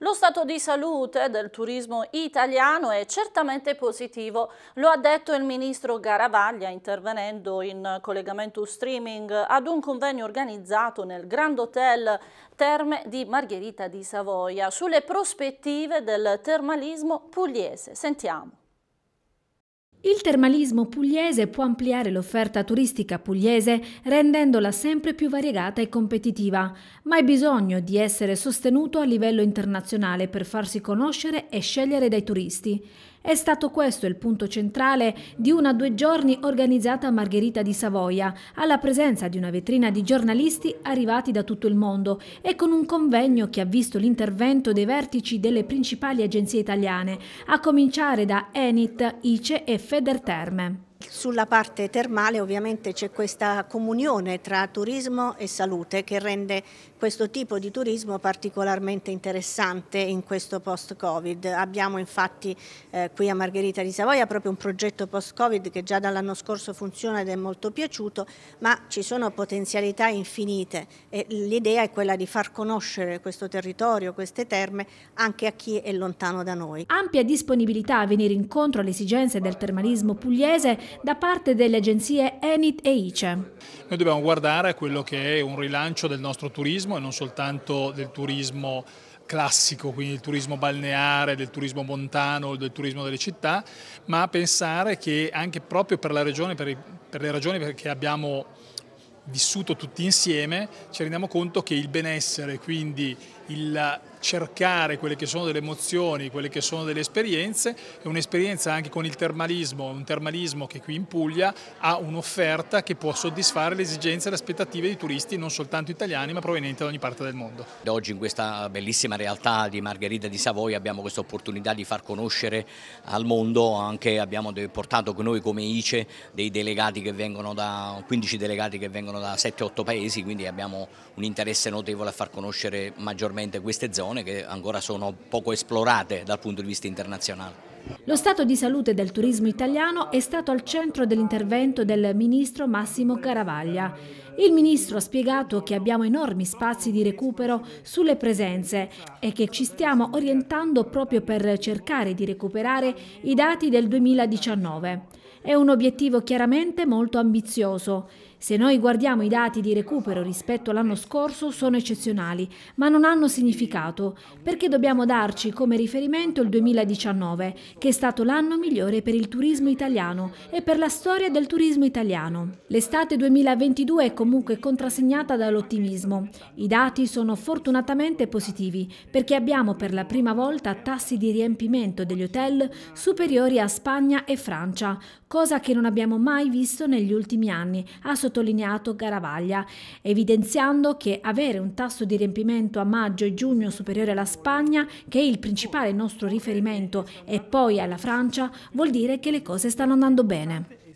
Lo stato di salute del turismo italiano è certamente positivo, lo ha detto il ministro Garavaglia intervenendo in collegamento streaming ad un convegno organizzato nel Grand Hotel Terme di Margherita di Savoia sulle prospettive del termalismo pugliese. Sentiamo. Il termalismo pugliese può ampliare l'offerta turistica pugliese rendendola sempre più variegata e competitiva, ma hai bisogno di essere sostenuto a livello internazionale per farsi conoscere e scegliere dai turisti. È stato questo il punto centrale di una due giorni organizzata a Margherita di Savoia, alla presenza di una vetrina di giornalisti arrivati da tutto il mondo e con un convegno che ha visto l'intervento dei vertici delle principali agenzie italiane, a cominciare da Enit, ICE e Federterme. Sulla parte termale ovviamente c'è questa comunione tra turismo e salute che rende questo tipo di turismo particolarmente interessante in questo post-Covid. Abbiamo infatti eh, qui a Margherita di Savoia proprio un progetto post-Covid che già dall'anno scorso funziona ed è molto piaciuto, ma ci sono potenzialità infinite e l'idea è quella di far conoscere questo territorio, queste terme anche a chi è lontano da noi. Ampia disponibilità a venire incontro alle esigenze del termalismo pugliese da parte delle agenzie Enit e ICE. Noi dobbiamo guardare a quello che è un rilancio del nostro turismo e non soltanto del turismo classico, quindi il turismo balneare, del turismo montano, del turismo delle città, ma pensare che anche proprio per, la regione, per, i, per le ragioni che abbiamo vissuto tutti insieme, ci rendiamo conto che il benessere, quindi il cercare quelle che sono delle emozioni, quelle che sono delle esperienze e un'esperienza anche con il termalismo, un termalismo che qui in Puglia ha un'offerta che può soddisfare le esigenze e le aspettative di turisti non soltanto italiani ma provenienti da ogni parte del mondo. Oggi in questa bellissima realtà di Margherita di Savoia abbiamo questa opportunità di far conoscere al mondo, anche abbiamo portato con noi come ICE dei delegati che vengono da 15 delegati che vengono da 7-8 paesi, quindi abbiamo un interesse notevole a far conoscere maggiormente particolarmente queste zone che ancora sono poco esplorate dal punto di vista internazionale. Lo stato di salute del turismo italiano è stato al centro dell'intervento del ministro Massimo Caravaglia. Il ministro ha spiegato che abbiamo enormi spazi di recupero sulle presenze e che ci stiamo orientando proprio per cercare di recuperare i dati del 2019. È un obiettivo chiaramente molto ambizioso. Se noi guardiamo i dati di recupero rispetto all'anno scorso sono eccezionali, ma non hanno significato, perché dobbiamo darci come riferimento il 2019, che è stato l'anno migliore per il turismo italiano e per la storia del turismo italiano. L'estate 2022 è comunque contrassegnata dall'ottimismo. I dati sono fortunatamente positivi perché abbiamo per la prima volta tassi di riempimento degli hotel superiori a Spagna e Francia, cosa che non abbiamo mai visto negli ultimi anni, ha sottolineato Garavaglia, evidenziando che avere un tasso di riempimento a maggio e giugno superiore alla Spagna, che è il principale nostro riferimento, e poi poi alla Francia, vuol dire che le cose stanno andando bene.